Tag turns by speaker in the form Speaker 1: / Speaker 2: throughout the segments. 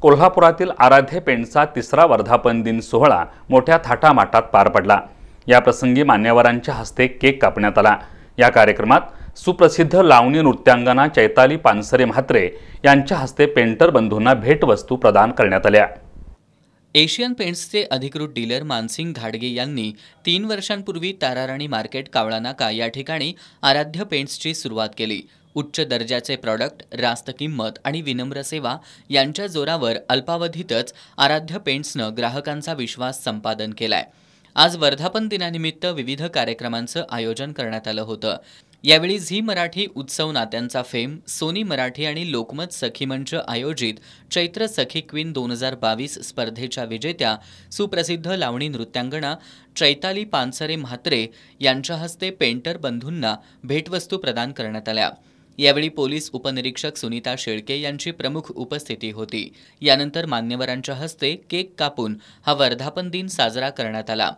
Speaker 1: कोल्हापुरातील आराध्य पेंटचा तिसरा वर्धापन दिन सोहळा मोठ्या थाटामाटात पार पडला याप्रसंगी मान्यवरांच्या हस्ते केक कापण्यात आला या कार्यक्रमात सुप्रसिद्ध लावणी नृत्यांगना चैताली पानसरे म्हात्रे यांच्या हस्ते पेंटर बंधूंना भेटवस्तू प्रदान करण्यात आल्या
Speaker 2: एशियन पेंट्सचे अधिकृत डीलर मानसिंग घाडगे यांनी तीन वर्षांपूर्वी ताराराणी मार्केट कावळा नाका या ठिकाणी आराध्य पेंट्सची सुरुवात केली उच्च दर्जाचे प्रॉडक्ट रास्त किंमत आणि विनम्र सेवा यांच्या जोरावर अल्पावधीतच आराध्य पेंट्सनं ग्राहकांचा विश्वास संपादन केलाय आज वर्धापन दिनानिमित्त विविध कार्यक्रमांचं आयोजन करण्यात आलं होतं यावेळी झी मराठी उत्सव नात्यांचा फेम सोनी मराठी आणि लोकमत सखी मंच आयोजित चैत्र सखी क्वीन दोन हजार बावीस स्पर्धेच्या विजेत्या सुप्रसिद्ध लावणी नृत्यांगणा चैताली पानसरे म्हात्रे यांच्या हस्ते पेंटर बंधूंना भेटवस्तू प्रदान करण्यात आल्या यावेळी पोलीस उपनिरीक्षक सुनीता शेळके यांची प्रमुख उपस्थिती होती यानंतर मान्यवरांच्या हस्ते केक कापून हा वर्धापन दिन साजरा करण्यात आला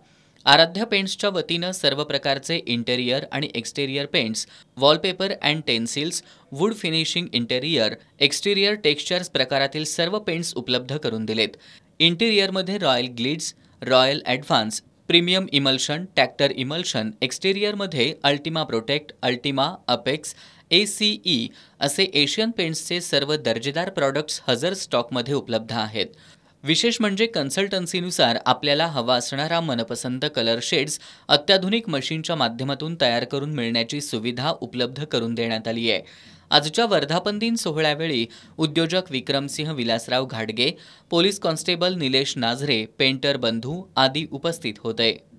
Speaker 2: आराध्य पेंट्सच्या वतीनं सर्व प्रकारचे इंटेरियर आणि exterior paints wallpaper and stencils wood finishing interior exterior textures प्रकारातील सर्व पेंट्स उपलब्ध करून दिलेत इंटेरियरमध्ये Royale Glitz Royale advance premium emulsion tractor emulsion एक्सटेरियरमध्ये Ultima protect Ultima Apex A C E असे एशियन पेंट्सचे सर्व दर्जेदार प्रॉडक्ट्स हजर स्टॉकमध्ये उपलब्ध आहेत विशेष म्हणजे कन्सल्टन्सीनुसार आपल्याला हवा असणारा मनपसंत कलर शेड्स अत्याधुनिक मशीनच्या माध्यमातून तयार करून मिळण्याची सुविधा उपलब्ध करून देण्यात आली आहे आजच्या वर्धापन दिन सोहळ्यावेळी उद्योजक विक्रमसिंह विलासराव घाटगे police constable Nilesh Nazare painter बंधू आदी उपस्थित होते